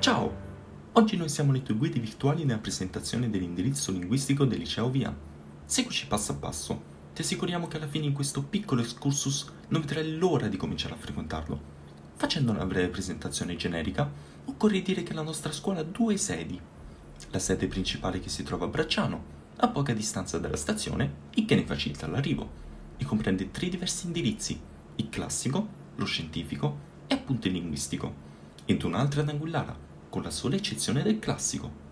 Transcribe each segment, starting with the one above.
Ciao! Oggi noi siamo le tue guide virtuali nella presentazione dell'indirizzo linguistico del liceo VIA. Seguici passo a passo. Ti assicuriamo che alla fine in questo piccolo excursus non vedrai l'ora di cominciare a frequentarlo. Facendo una breve presentazione generica, occorre dire che la nostra scuola ha due sedi. La sede principale che si trova a Bracciano, a poca distanza dalla stazione, e che ne facilita l'arrivo, e comprende tre diversi indirizzi, il classico, lo scientifico e appunto il linguistico, ed un'altra ad Anguillara, con la sola eccezione del classico.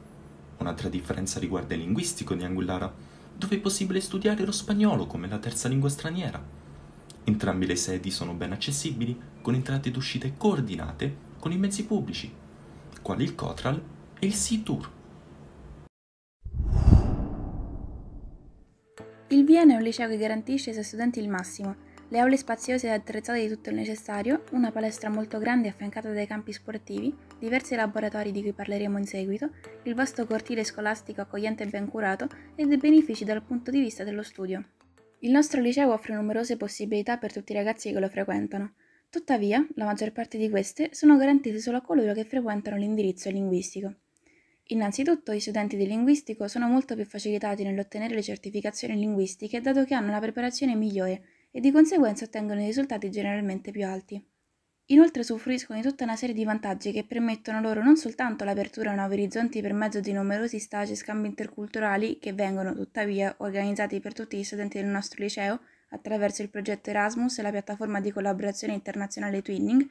Un'altra differenza riguarda il linguistico di Anguillara, dove è possibile studiare lo spagnolo come la terza lingua straniera. Entrambe le sedi sono ben accessibili, con entrate ed uscite coordinate con i mezzi pubblici, quali il Cotral e il SITUR. Il Viena è un liceo che garantisce ai suoi studenti il massimo, le aule spaziose e attrezzate di tutto il necessario, una palestra molto grande affiancata dai campi sportivi, diversi laboratori di cui parleremo in seguito, il vasto cortile scolastico accogliente e ben curato e dei benefici dal punto di vista dello studio. Il nostro liceo offre numerose possibilità per tutti i ragazzi che lo frequentano. Tuttavia, la maggior parte di queste sono garantite solo a coloro che frequentano l'indirizzo linguistico. Innanzitutto, gli studenti di linguistico sono molto più facilitati nell'ottenere le certificazioni linguistiche dato che hanno una preparazione migliore e di conseguenza ottengono risultati generalmente più alti. Inoltre usufruiscono di tutta una serie di vantaggi che permettono loro non soltanto l'apertura a nuovi orizzonti per mezzo di numerosi stage e scambi interculturali che vengono tuttavia organizzati per tutti gli studenti del nostro liceo attraverso il progetto Erasmus e la piattaforma di collaborazione internazionale Twinning,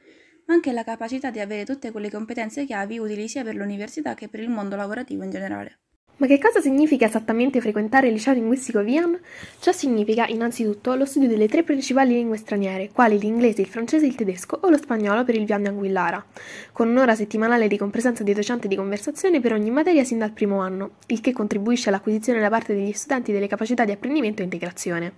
ma anche la capacità di avere tutte quelle competenze chiavi utili sia per l'università che per il mondo lavorativo in generale. Ma che cosa significa esattamente frequentare il liceo linguistico Vian? Ciò significa innanzitutto lo studio delle tre principali lingue straniere, quali l'inglese, il francese, il tedesco o lo spagnolo per il Vian di Anguillara, con un'ora settimanale di compresenza di docente di conversazione per ogni materia sin dal primo anno, il che contribuisce all'acquisizione da parte degli studenti delle capacità di apprendimento e integrazione.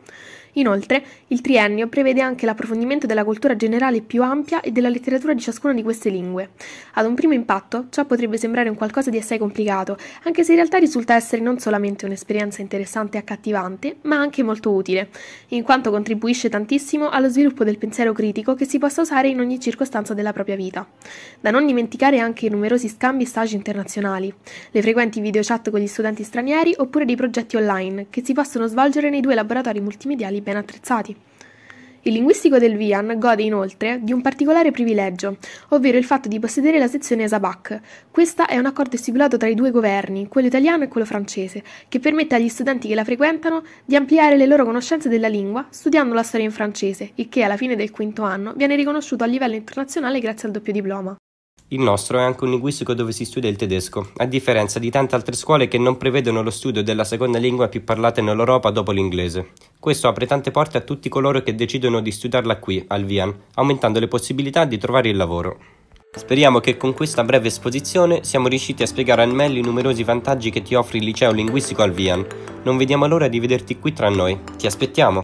Inoltre, il triennio prevede anche l'approfondimento della cultura generale più ampia e della letteratura di ciascuna di queste lingue. Ad un primo impatto, ciò potrebbe sembrare un qualcosa di assai complicato, anche se in realtà risulta risulta essere non solamente un'esperienza interessante e accattivante, ma anche molto utile, in quanto contribuisce tantissimo allo sviluppo del pensiero critico che si possa usare in ogni circostanza della propria vita. Da non dimenticare anche i numerosi scambi e stage internazionali, le frequenti video chat con gli studenti stranieri oppure dei progetti online che si possono svolgere nei due laboratori multimediali ben attrezzati. Il linguistico del Vian gode inoltre di un particolare privilegio, ovvero il fatto di possedere la sezione Sabac. Questa è un accordo stipulato tra i due governi, quello italiano e quello francese, che permette agli studenti che la frequentano di ampliare le loro conoscenze della lingua studiando la storia in francese, il che alla fine del quinto anno viene riconosciuto a livello internazionale grazie al doppio diploma. Il nostro è anche un linguistico dove si studia il tedesco, a differenza di tante altre scuole che non prevedono lo studio della seconda lingua più parlata nell'Europa dopo l'inglese. Questo apre tante porte a tutti coloro che decidono di studiarla qui, al Vian, aumentando le possibilità di trovare il lavoro. Speriamo che con questa breve esposizione siamo riusciti a spiegare al meglio i numerosi vantaggi che ti offre il liceo linguistico al Vian. Non vediamo l'ora di vederti qui tra noi. Ti aspettiamo!